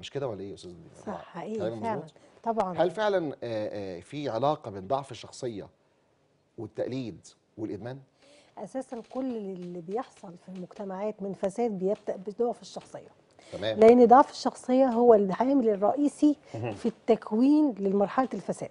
مش كده ولا ايه يا استاذ صح حقيقي فعلا طبعا هل فعلا آه، آه، في علاقه بين ضعف الشخصيه والتقليد والادمان اساسا كل اللي بيحصل في المجتمعات من فساد بيبدا بضعف الشخصيه تمام. لان ضعف الشخصيه هو العامل الرئيسي في التكوين لمرحله الفساد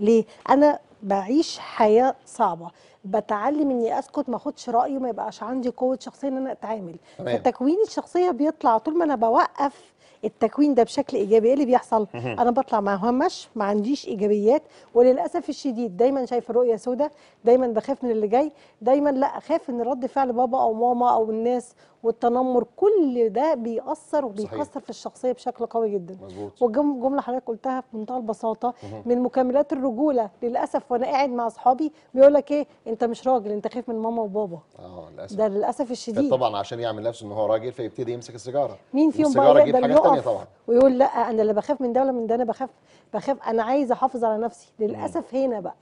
ليه انا بعيش حياه صعبه بتعلم اني اسكت ما اخدش رايه ما يبقاش عندي قوه شخصيه ان انا اتعامل فتكوين الشخصيه بيطلع طول ما انا بوقف التكوين ده بشكل ايجابي ايه اللي بيحصل انا بطلع ما همش ما عنديش ايجابيات وللاسف الشديد دايما شايفه الرؤيه سوداء دايما بخاف من اللي جاي دايما لا اخاف ان رد فعل بابا او ماما او الناس والتنمر كل ده بيأثر وبيكسر في الشخصيه بشكل قوي جدا مظبوط حضرتك قلتها في منتهى البساطه من مكملات الرجوله للاسف وانا قاعد مع اصحابي بيقول لك ايه انت مش راجل انت خايف من ماما وبابا اه للاسف ده للاسف الشديد طبعا عشان يعمل نفسه ان هو راجل فيبتدي يمسك السيجاره مين فيهم بقى يقدر يقف ويقول لا انا اللي بخاف من ده ولا من ده انا بخاف بخاف انا عايز احافظ على نفسي للاسف هنا بقى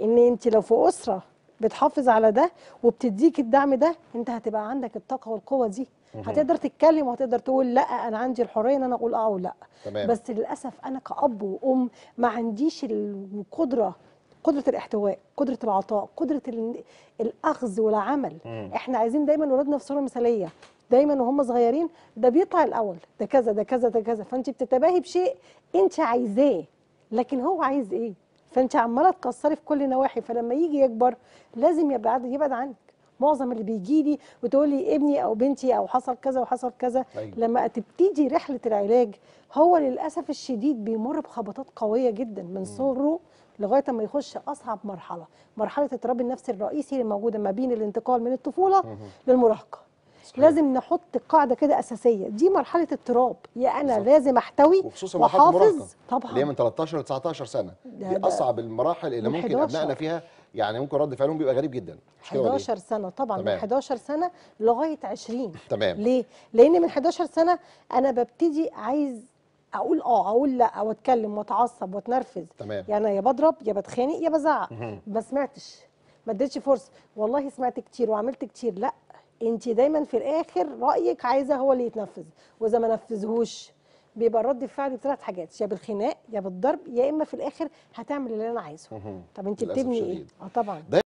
ان انت لو في اسره بتحافظ على ده وبتديك الدعم ده انت هتبقى عندك الطاقه والقوه دي هتقدر تتكلم وهتقدر تقول لا انا عندي الحريه ان انا اقول اه ولا تمام. بس للاسف انا كاب وام ما عنديش القدره قدره الاحتواء قدره العطاء قدره الاخذ والعمل مم. احنا عايزين دايما ولادنا في صوره مثاليه دايما وهم صغيرين ده بيطلع الاول ده كذا ده كذا ده كذا فانت بتتباهي بشيء انت عايزاه لكن هو عايز ايه فانت عماله تكسري في كل نواحي فلما يجي يكبر لازم يبعد يبعد عنك معظم اللي بيجي لي بتقول لي ابني او بنتي او حصل كذا وحصل كذا أيوة. لما تبتدي رحله العلاج هو للاسف الشديد بيمر بخبطات قويه جدا من صغره لغايه ما يخش اصعب مرحله مرحله اضطراب النفس الرئيسي اللي موجوده ما بين الانتقال من الطفوله للمراهقه لازم نحط قاعده كده اساسيه دي مرحله اضطراب يا انا بالزبط. لازم احتوي وحافظ طبعا اللي هي من 13 ل 19 سنه دي اصعب المراحل اللي ممكن ابنائنا فيها يعني ممكن رد فعلهم بيبقى غريب جدا 11 إيه؟ سنه طبعا تمام. من 11 سنه لغايه 20 تمام ليه لان من 11 سنه انا ببتدي عايز اقول اه اقول لا او اتكلم واتعصب واتنرفز تمام يعني يا بضرب يا بتخانق يا بزعق ما سمعتش ما اديتش فرصه والله سمعت كتير وعملت كتير لا انت دايما في الاخر رايك عايزه هو اللي يتنفذ واذا ما نفذهوش بيبقى رد الفعل بثلاث حاجات يا بالخناق يا بالضرب يا اما في الاخر هتعمل اللي انا عايزه طب انت بتبني ايه اه طبعا